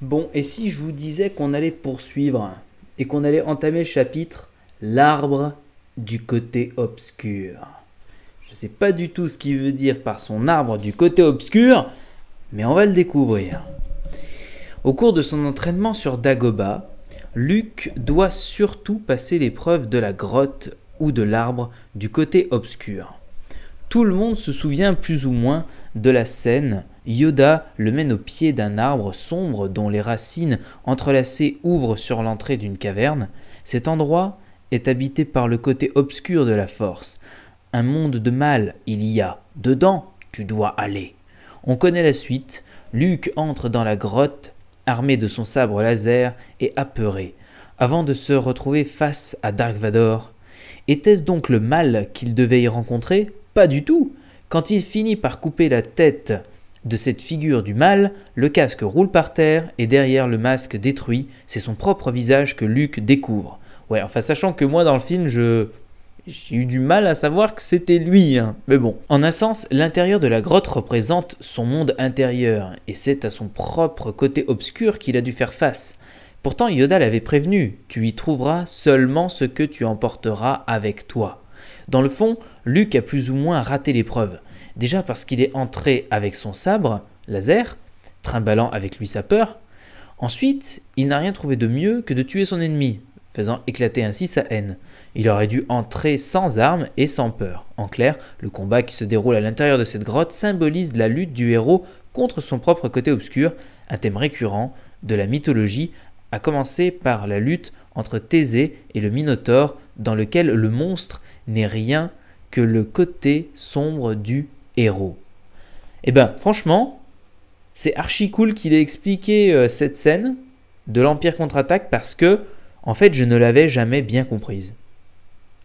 Bon, et si je vous disais qu'on allait poursuivre et qu'on allait entamer le chapitre L'arbre du côté obscur Je ne sais pas du tout ce qu'il veut dire par son arbre du côté obscur, mais on va le découvrir. Au cours de son entraînement sur Dagoba, Luc doit surtout passer l'épreuve de la grotte ou de l'arbre du côté obscur. Tout le monde se souvient plus ou moins de la scène Yoda le mène au pied d'un arbre sombre dont les racines entrelacées ouvrent sur l'entrée d'une caverne. Cet endroit est habité par le côté obscur de la force. Un monde de mal il y a. Dedans, tu dois aller. On connaît la suite. Luke entre dans la grotte, armé de son sabre laser et apeuré, avant de se retrouver face à Dark Vador. Était-ce donc le mal qu'il devait y rencontrer Pas du tout. Quand il finit par couper la tête de cette figure du mal, le casque roule par terre et derrière le masque détruit, c'est son propre visage que Luke découvre. Ouais, enfin sachant que moi dans le film, je j'ai eu du mal à savoir que c'était lui. Hein. Mais bon. En un sens, l'intérieur de la grotte représente son monde intérieur, et c'est à son propre côté obscur qu'il a dû faire face. Pourtant, Yoda l'avait prévenu, tu y trouveras seulement ce que tu emporteras avec toi. Dans le fond, Luke a plus ou moins raté l'épreuve. Déjà parce qu'il est entré avec son sabre, laser, trimballant avec lui sa peur. Ensuite, il n'a rien trouvé de mieux que de tuer son ennemi, faisant éclater ainsi sa haine. Il aurait dû entrer sans armes et sans peur. En clair, le combat qui se déroule à l'intérieur de cette grotte symbolise la lutte du héros contre son propre côté obscur, un thème récurrent de la mythologie, à commencer par la lutte entre Thésée et le Minotaure, dans lequel le monstre n'est rien que le côté sombre du héros. Et eh ben franchement, c'est archi cool qu'il ait expliqué euh, cette scène de l'Empire contre-attaque parce que en fait je ne l'avais jamais bien comprise.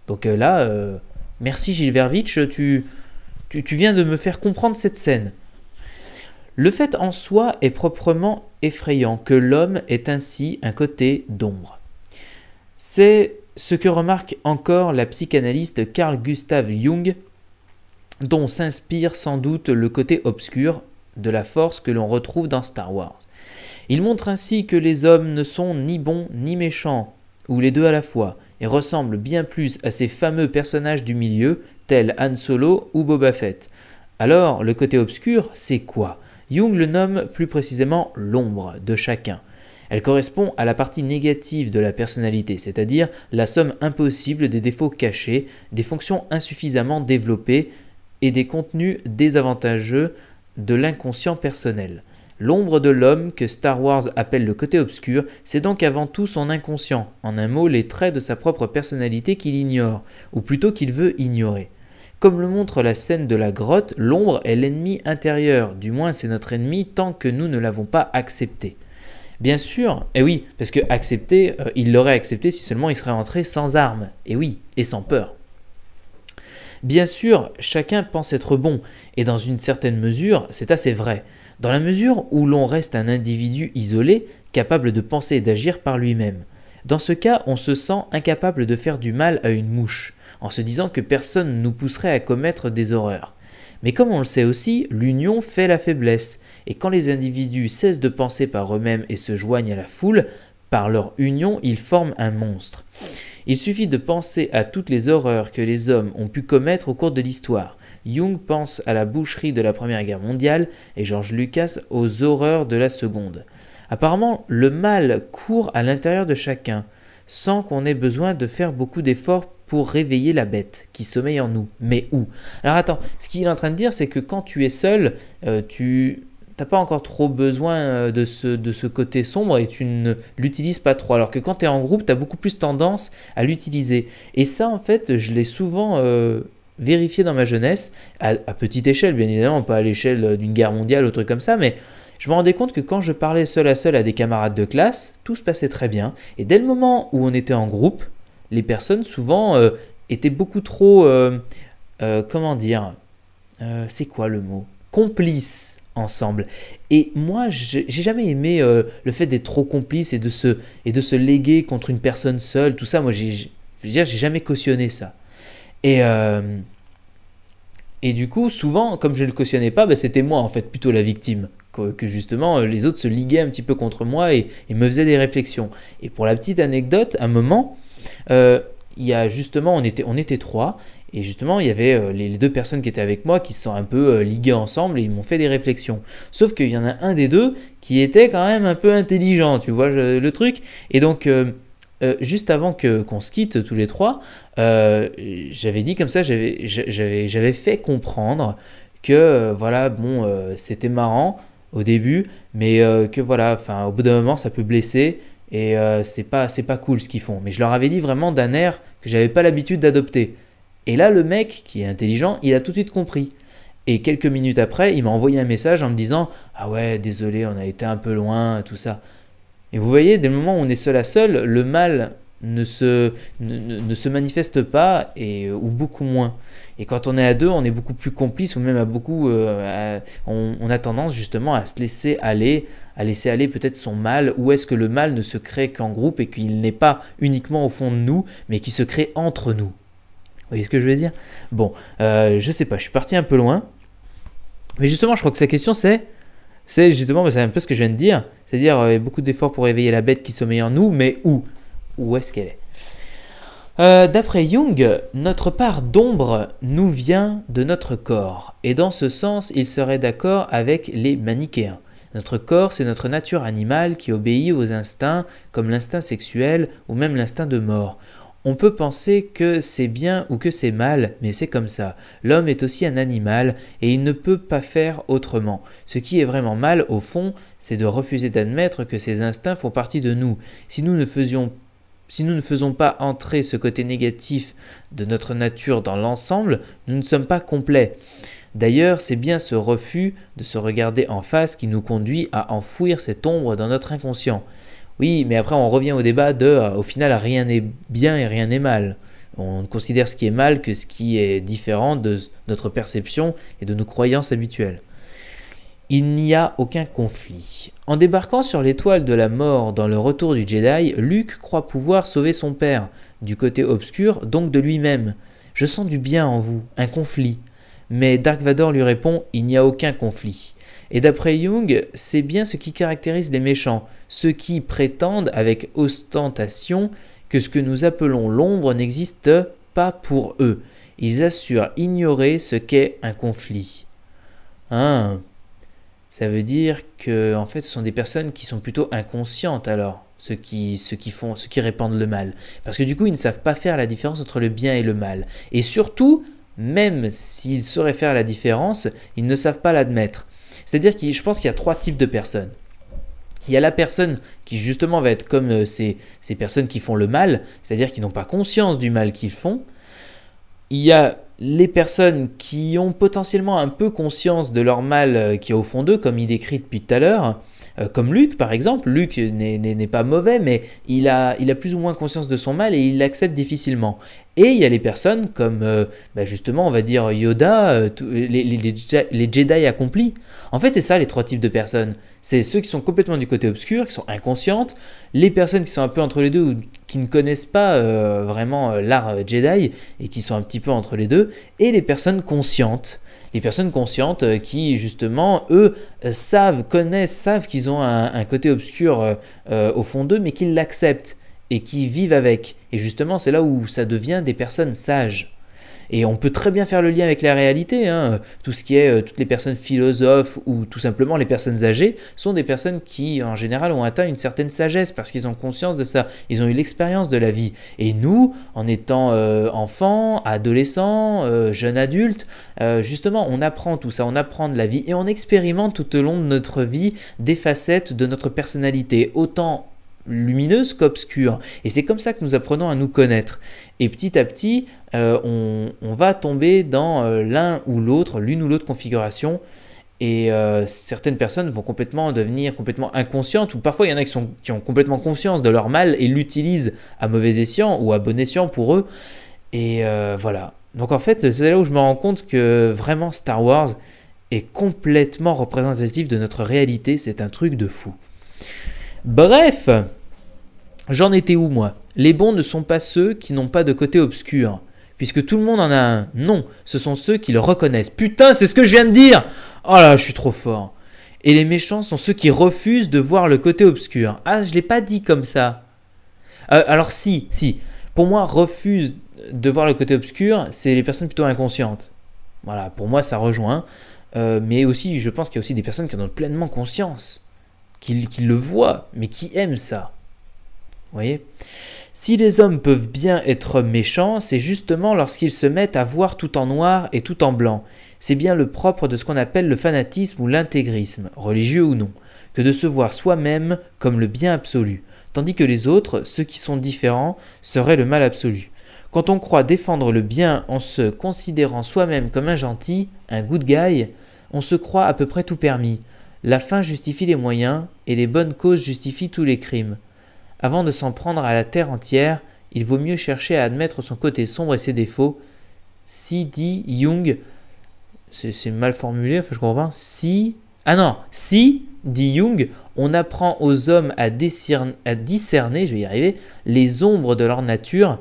Donc euh, là, euh, merci Gilles Vervitch, tu, tu viens de me faire comprendre cette scène. Le fait en soi est proprement effrayant que l'homme ait ainsi un côté d'ombre. C'est ce que remarque encore la psychanalyste Carl Gustav Jung dont s'inspire sans doute le côté obscur de la force que l'on retrouve dans Star Wars. Il montre ainsi que les hommes ne sont ni bons ni méchants, ou les deux à la fois, et ressemblent bien plus à ces fameux personnages du milieu, tels Han Solo ou Boba Fett. Alors, le côté obscur, c'est quoi Jung le nomme plus précisément l'ombre de chacun. Elle correspond à la partie négative de la personnalité, c'est-à-dire la somme impossible des défauts cachés, des fonctions insuffisamment développées, et des contenus désavantageux de l'inconscient personnel. L'ombre de l'homme, que Star Wars appelle le côté obscur, c'est donc avant tout son inconscient, en un mot les traits de sa propre personnalité qu'il ignore, ou plutôt qu'il veut ignorer. Comme le montre la scène de la grotte, l'ombre est l'ennemi intérieur, du moins c'est notre ennemi tant que nous ne l'avons pas accepté. Bien sûr, et eh oui, parce que accepter, euh, il l'aurait accepté si seulement il serait rentré sans armes, et eh oui, et sans peur. Bien sûr, chacun pense être bon, et dans une certaine mesure, c'est assez vrai, dans la mesure où l'on reste un individu isolé, capable de penser et d'agir par lui-même. Dans ce cas, on se sent incapable de faire du mal à une mouche, en se disant que personne ne nous pousserait à commettre des horreurs. Mais comme on le sait aussi, l'union fait la faiblesse, et quand les individus cessent de penser par eux-mêmes et se joignent à la foule, par leur union, ils forment un monstre. Il suffit de penser à toutes les horreurs que les hommes ont pu commettre au cours de l'histoire. Jung pense à la boucherie de la Première Guerre mondiale et George Lucas aux horreurs de la Seconde. Apparemment, le mal court à l'intérieur de chacun, sans qu'on ait besoin de faire beaucoup d'efforts pour réveiller la bête qui sommeille en nous. Mais où Alors attends, ce qu'il est en train de dire, c'est que quand tu es seul, euh, tu t'as pas encore trop besoin euh, de ce, de ce côté sombre et tu ne l'utilises pas trop. Alors que quand tu es en groupe, tu as beaucoup plus tendance à l'utiliser. Et ça, en fait, je l'ai souvent euh, vérifié dans ma jeunesse, à, petite échelle, bien évidemment, pas à l'échelle euh, d'une guerre mondiale ou truc comme ça, mais je me rendais compte que quand je parlais seul à seul à des camarades de classe, tout se passait très bien. Et dès le moment où on était en groupe, les personnes souvent étaient beaucoup trop... comment dire C'est quoi le mot Complices ensemble. Et moi, j'ai jamais aimé euh, le fait d'être trop complice et de, se, et de se léguer contre une personne seule, tout ça. Moi, j'ai, dire, j'ai jamais cautionné ça. Et, euh, et du coup, souvent, comme je ne le cautionnais pas, bah, c'était moi, en fait, plutôt la victime. Que, justement, euh, les autres se liguaient un petit peu contre moi et, me faisaient des réflexions. Et pour la petite anecdote, un moment, il y a justement, on était, on était trois, et justement, il y avait euh, les, deux personnes qui étaient avec moi qui sont un peu euh, liguées ensemble et ils m'ont fait des réflexions. Sauf qu'il y en a un des deux qui était quand même un peu intelligent, tu vois le truc. Et donc, euh, juste avant que qu'on se quitte tous les trois, j'avais dit comme ça, j'avais fait comprendre que, voilà, bon, c'était marrant au début, mais que voilà, enfin, au bout d'un moment, ça peut blesser. Et euh, c'est pas, pas cool ce qu'ils font. Mais je leur avais dit vraiment d'un air que j'avais pas l'habitude d'adopter. Et là, le mec, qui est intelligent, il a tout de suite compris. Et quelques minutes après, il m'a envoyé un message en me disant Ah ouais, désolé, on a été un peu loin, tout ça. Et vous voyez, dès le moment où on est seul à seul, le mal ne se, ne se manifeste pas et, ou beaucoup moins. Et quand on est à deux, on est beaucoup plus complice ou même à beaucoup, euh, on, a tendance justement à se laisser aller, à laisser aller peut-être son mal. Ou est-ce que le mal ne se crée qu'en groupe et qu'il n'est pas uniquement au fond de nous, mais qui se crée entre nous Vous voyez ce que je veux dire Bon, je euh, je sais pas, je suis parti un peu loin. Mais justement, je crois que sa question c'est, c'est justement, c'est un peu ce que je viens de dire, c'est-à-dire euh, beaucoup d'efforts pour éveiller la bête qui sommeille en nous, mais où Où est-ce qu'elle est euh, d'après Jung, notre part d'ombre nous vient de notre corps, et dans ce sens, il serait d'accord avec les manichéens. Notre corps, c'est notre nature animale qui obéit aux instincts, comme l'instinct sexuel ou même l'instinct de mort. On peut penser que c'est bien ou que c'est mal, mais c'est comme ça. L'homme est aussi un animal et il ne peut pas faire autrement. Ce qui est vraiment mal, au fond, c'est de refuser d'admettre que ces instincts font partie de nous. Si nous ne faisions si nous ne faisons pas entrer ce côté négatif de notre nature dans l'ensemble, nous ne sommes pas complets. D'ailleurs, c'est bien ce refus de se regarder en face qui nous conduit à enfouir cette ombre dans notre inconscient. Oui, mais après on revient au débat de euh, au final rien n'est bien et rien n'est mal. On considère ce qui est mal que ce qui est différent de notre perception et de nos croyances habituelles il n'y a aucun conflit. En débarquant sur l'étoile de la mort dans le retour du Jedi, Luke croit pouvoir sauver son père, du côté obscur, donc de lui-même. Je sens du bien en vous, un conflit. Mais Dark Vador lui répond Il n'y a aucun conflit. Et d'après Jung, c'est bien ce qui caractérise les méchants, ceux qui prétendent avec ostentation que ce que nous appelons l'ombre n'existe pas pour eux. Ils assurent ignorer ce qu'est un conflit. Hein, ça veut dire que en fait, ce sont des personnes qui sont plutôt inconscientes alors, ceux qui, ceux qui font, qui répandent le mal, parce que du coup, ils ne savent pas faire la différence entre le bien et le mal. Et surtout, même s'ils sauraient faire la différence, ils ne savent pas l'admettre. C'est-à-dire que je pense qu'il y a trois types de personnes. Il y a la personne qui justement va être comme euh, ces, ces personnes qui font le mal, c'est-à-dire qui n'ont pas conscience du mal qu'ils font. Il y a les personnes qui ont potentiellement un peu conscience de leur mal euh, qui est au fond d'eux, comme il décrit depuis tout à l'heure, euh, comme Luke par exemple, Luke n'est pas mauvais, mais il a, plus ou moins conscience de son mal et il l'accepte difficilement. Et il y a les personnes comme euh, bah, justement, on va dire Yoda, les, les, Jedi accomplis. En fait, c'est ça les trois types de personnes. C'est ceux qui sont complètement du côté obscur, qui sont inconscientes, les personnes qui sont un peu entre les deux ou qui ne connaissent pas euh, vraiment euh, l'art euh, Jedi et qui sont un petit peu entre les deux, et les personnes conscientes les personnes conscientes qui justement eux savent, connaissent, savent qu'ils ont un, côté obscur au fond d'eux, mais qu'ils l'acceptent et qui vivent avec. Et justement, c'est là où ça devient des personnes sages. Et on peut très bien faire le lien avec la réalité. Hein. Tout ce qui est euh, toutes les personnes philosophes ou tout simplement les personnes âgées sont des personnes qui, en général, ont atteint une certaine sagesse parce qu'ils ont conscience de ça. Ils ont eu l'expérience de la vie. Et nous, en étant euh, enfants, adolescents, euh, jeunes adultes, justement, on apprend tout ça, on apprend de la vie et on expérimente tout au long de notre vie des facettes de notre personnalité, autant lumineuse qu'obscure. Et c'est comme ça que nous apprenons à nous connaître. Et petit à petit, euh, on, va tomber dans euh, l'un ou l'autre, l'une ou l'autre configuration. Et euh, certaines personnes vont complètement devenir complètement inconscientes, ou parfois il y en a qui, sont, qui ont complètement conscience de leur mal et l'utilisent à mauvais escient ou à bon escient pour eux. Et voilà. Donc en fait, c'est là où je me rends compte que vraiment Star Wars est complètement représentatif de notre réalité. C'est un truc de fou. Bref, j'en étais où moi Les bons ne sont pas ceux qui n'ont pas de côté obscur, puisque tout le monde en a un. Non, ce sont ceux qui le reconnaissent. Putain, c'est ce que je viens de dire Oh là, je suis trop fort. Et les méchants sont ceux qui refusent de voir le côté obscur. Ah, je l'ai pas dit comme ça. Euh, alors si, si. Pour moi, refuse de voir le côté obscur, c'est les personnes plutôt inconscientes. Voilà, pour moi, ça rejoint. Euh, mais aussi, je pense qu'il y a aussi des personnes qui en ont pleinement conscience qui, le voit, mais qui aime ça. Vous voyez Si les hommes peuvent bien être méchants, c'est justement lorsqu'ils se mettent à voir tout en noir et tout en blanc. C'est bien le propre de ce qu'on appelle le fanatisme ou l'intégrisme, religieux ou non, que de se voir soi-même comme le bien absolu, tandis que les autres, ceux qui sont différents, seraient le mal absolu. Quand on croit défendre le bien en se considérant soi-même comme un gentil, un good guy, on se croit à peu près tout permis, la fin justifie les moyens, et les bonnes causes justifient tous les crimes. Avant de s'en prendre à la terre entière, il vaut mieux chercher à admettre son côté sombre et ses défauts. Si dit Jung, c'est mal formulé, enfin je comprends Si, ah non, si dit Jung, on apprend aux hommes à discerner, à discerner, je vais y arriver, les ombres de leur nature,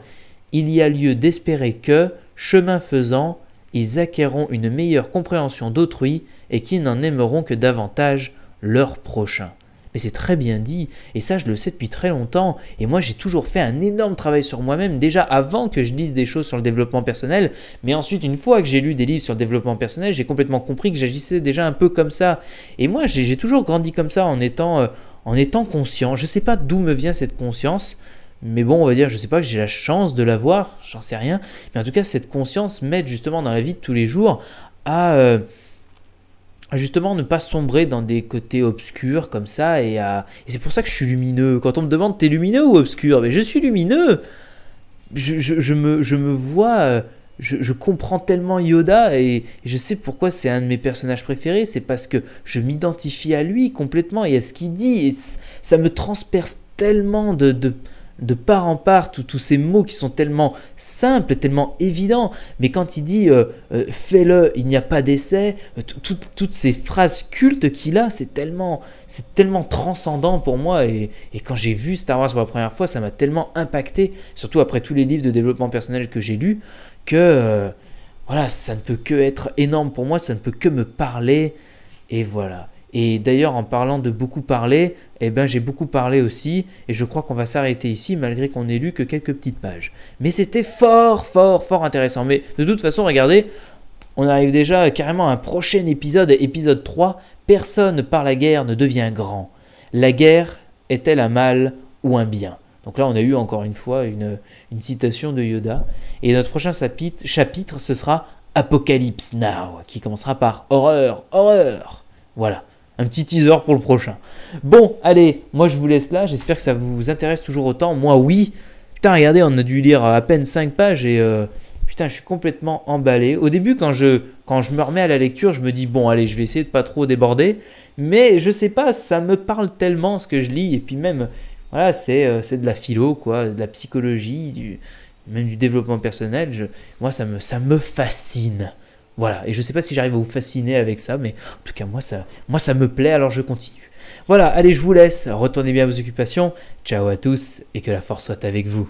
il y a lieu d'espérer que, chemin faisant, ils acquerront une meilleure compréhension d'autrui et qu'ils n'en aimeront que davantage leur prochain. Mais c'est très bien dit, et ça je le sais depuis très longtemps, et moi j'ai toujours fait un énorme travail sur moi-même déjà avant que je dise des choses sur le développement personnel, mais ensuite une fois que j'ai lu des livres sur le développement personnel, j'ai complètement compris que j'agissais déjà un peu comme ça. Et moi j'ai toujours grandi comme ça en étant, euh, en étant conscient. Je ne sais pas d'où me vient cette conscience, mais bon, on va dire, je sais pas que j'ai la chance de l'avoir, j'en sais rien. Mais en tout cas, cette conscience m'aide justement dans la vie de tous les jours à euh, justement ne pas sombrer dans des côtés obscurs comme ça. Et, à... c'est pour ça que je suis lumineux. Quand on me demande t'es lumineux ou obscur, mais je suis lumineux. Je, me, je me, vois, euh, je, comprends tellement Yoda et je sais pourquoi c'est un de mes personnages préférés. C'est parce que je m'identifie à lui complètement et à ce qu'il dit. Et ça me transperce tellement de de part en part tous ces mots qui sont tellement simples, tellement évidents, mais quand il dit euh, euh, fais-le, il n'y a pas d'essai, euh, toutes ces phrases cultes qu'il a, c'est tellement, c'est tellement transcendant pour moi. Et, quand j'ai vu Star Wars pour la première fois, ça m'a tellement impacté, surtout après tous les livres de développement personnel que j'ai lus, que voilà, ça ne peut que être énorme pour moi, ça ne peut que me parler. Et voilà. Et d'ailleurs, en parlant de beaucoup parler, eh ben, j'ai beaucoup parlé aussi, et je crois qu'on va s'arrêter ici, malgré qu'on ait lu que quelques petites pages. Mais c'était fort, fort, fort intéressant. Mais de toute façon, regardez, on arrive déjà carrément à un prochain épisode, épisode 3, Personne par la guerre ne devient grand. La guerre est-elle un mal ou un bien donc là, on a eu encore une fois une, citation de Yoda. Et notre prochain chapitre, chapitre, ce sera Apocalypse Now, qui commencera par Horreur, Horreur. Voilà. Un petit teaser pour le prochain. Bon, allez, moi je vous laisse là. J'espère que ça vous intéresse toujours autant. Moi, oui. Putain, regardez, on a dû lire à peine 5 pages et euh, putain, je suis complètement emballé. Au début, quand je, quand je me remets à la lecture, je me dis bon, allez, je vais essayer de pas trop déborder. Mais je sais pas, ça me parle tellement ce que je lis. Et puis même, voilà, c'est euh, de la philo, quoi, de la psychologie, du, même du développement personnel. moi, ça me, ça me fascine. Voilà, et je sais pas si j'arrive à vous fasciner avec ça, mais en tout cas, moi ça, moi, ça me plaît, alors je continue. Voilà, allez, je vous laisse, retournez bien à vos occupations, ciao à tous, et que la force soit avec vous.